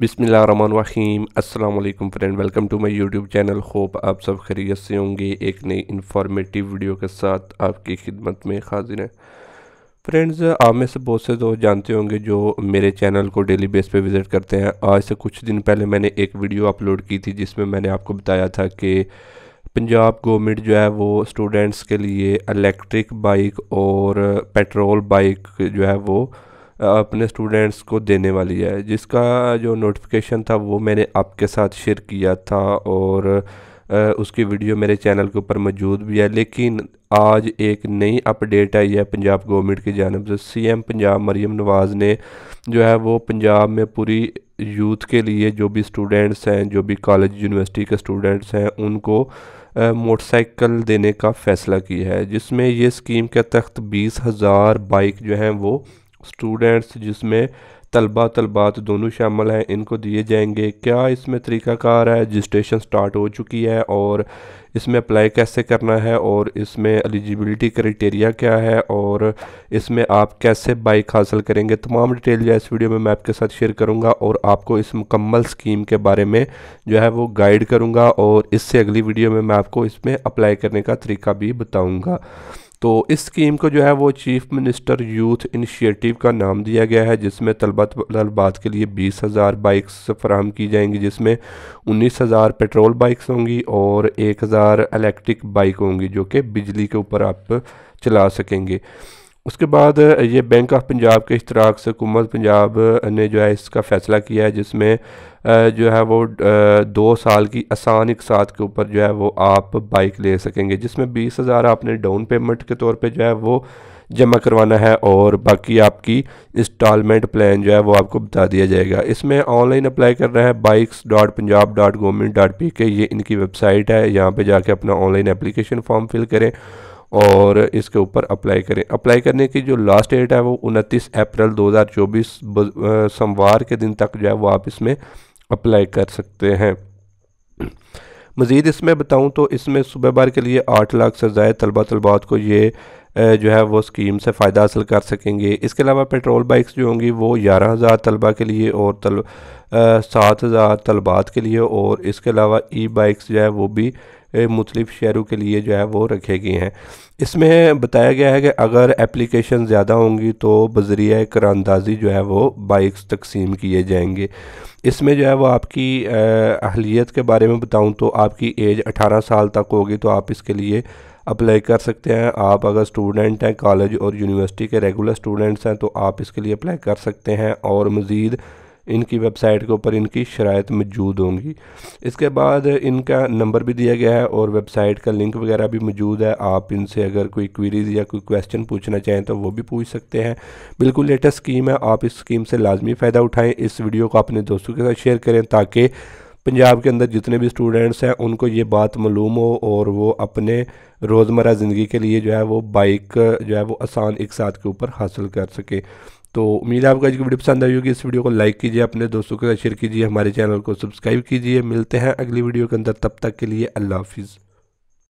बिसमीम अल्लाम friend welcome to my YouTube channel hope आप सब खरीत से होंगे एक नई इन्फॉर्मेटिव वीडियो के साथ आपकी खिदमत में हाजिर हैं फ्रेंड्स आप में से बहुत से दो तो जानते होंगे जो मेरे चैनल को डेली बेस पे विज़िट करते हैं आज से कुछ दिन पहले मैंने एक वीडियो अपलोड की थी जिसमें मैंने आपको बताया था कि पंजाब गवर्नमेंट जो है वो स्टूडेंट्स के लिए इलेक्ट्रिक बाइक और पेट्रोल बाइक जो है वो अपने स्टूडेंट्स को देने वाली है जिसका जो नोटिफिकेशन था वो मैंने आपके साथ शेयर किया था और उसकी वीडियो मेरे चैनल के ऊपर मौजूद भी है लेकिन आज एक नई अपडेट आई है पंजाब गवर्नमेंट की जानब से सी एम पंजाब मरीम नवाज़ ने जो है वो पंजाब में पूरी यूथ के लिए जो भी स्टूडेंट्स हैं जो भी कॉलेज यूनिवर्सिटी के स्टूडेंट्स हैं उनको मोटरसाइकिल देने का फ़ैसला किया है जिसमें ये स्कीम के तहत बीस हज़ार बाइक जो हैं वो स्टूडेंट्स जिसमें तलबा तलबात दोनों शामिल हैं इनको दिए जाएंगे क्या इसमें तरीक़ाकार है रजिस्ट्रेशन स्टार्ट हो चुकी है और इसमें अप्लाई कैसे करना है और इसमें एलिजिबिलिटी क्राइटेरिया क्या है और इसमें आप कैसे बाइक हासिल करेंगे तमाम डिटेल जो है इस वीडियो में मैं आपके साथ शेयर करूँगा और आपको इस मुकम्मल स्कीम के बारे में जो है वो गाइड करूँगा और इससे अगली वीडियो में मैं आपको इसमें अप्लाई करने का तरीका भी बताऊँगा तो इस स्कीम को जो है वो चीफ मिनिस्टर यूथ इनिशिएटिव का नाम दिया गया है जिसमें तलबा तलबात के लिए बीस हज़ार बाइक्स फराहम की जाएंगी जिसमें उन्नीस हज़ार पेट्रोल बाइक्स होंगी और एक हज़ार इलेक्ट्रिक बाइक होंगी जो कि बिजली के ऊपर आप चला सकेंगे उसके बाद ये बैंक ऑफ पंजाब के इश्तराक से हुकूमत पंजाब ने जो है इसका फ़ैसला किया है जिसमें जो है वो दो साल की आसान एक साथ के ऊपर जो है वो आप बाइक ले सकेंगे जिसमें बीस हज़ार आपने डाउन पेमेंट के तौर पे जो है वो जमा करवाना है और बाकी आपकी इंस्टॉलमेंट प्लान जो है वो आपको बता दिया जाएगा इसमें ऑनलाइन अप्लाई करना है bikes dot Punjab dot government dot P K ये इनकी वेबसाइट है यहाँ पे जाके अपना ऑनलाइन एप्लीकेशन फॉर्म फिल करें और इसके ऊपर अप्लाई करें अप्लाई करने की जो लास्ट डेट है वो उनतीस अप्रैल 2024 सोमवार के दिन तक जो है वो आप इसमें अप्लाई कर सकते हैं मज़ीद इसमें बताऊं तो इसमें सुबह बार के लिए आठ लाख से ज़ायद तलबा तलबात को ये जो है वो स्कीम से फ़ायदा हासिल कर सकेंगे इसके अलावा पेट्रोल बाइक्स जो होंगी वो ग्यारह हज़ार तलबा के लिए और तल सात हज़ार तलबात के लिए और इसके अलावा ई बाइक्स जो है वो भी मुख्तफ शहरों के लिए जो है वो रखे गए हैं इसमें बताया गया है कि अगर एप्लीकेशन ज़्यादा होंगी तो बजरिया करानंदाजी जो है वो बाइक्स तकसीम किए जाएंगे इसमें जो है वो आपकी अहलीत के बारे में बताऊँ तो आपकी एज अठारह साल तक होगी तो आप इसके लिए अप्लाई कर सकते हैं आप अगर स्टूडेंट हैं कॉलेज और यूनिवर्सिटी के रेगुलर स्टूडेंट्स हैं तो आप इसके लिए अप्लाई कर सकते हैं और मज़ीद इनकी वेबसाइट के ऊपर इनकी शरात मौजूद होंगी इसके बाद इनका नंबर भी दिया गया है और वेबसाइट का लिंक वगैरह भी मौजूद है आप इनसे अगर कोई क्वीरीज़ या कोई क्वेश्चन पूछना चाहें तो वो भी पूछ सकते हैं बिल्कुल लेटेस्ट स्कीम है आप इस स्कीम से लाजमी फ़ायदा उठाएँ इस वीडियो को अपने दोस्तों के साथ शेयर करें ताकि पंजाब के अंदर जितने भी स्टूडेंट्स हैं उनको ये बात मालूम हो और वो अपने रोज़मर्रा ज़िंदगी के लिए जो है वो बाइक जो है वो आसान एक साथ के ऊपर हासिल कर सके तो उम्मीद है आपको आज की वीडियो पसंद आई होगी इस वीडियो को लाइक कीजिए अपने दोस्तों के साथ शेयर कीजिए हमारे चैनल को सब्सक्राइब कीजिए मिलते हैं अगली वीडियो के अंदर तब तक के लिए अल्लाह हाफिज़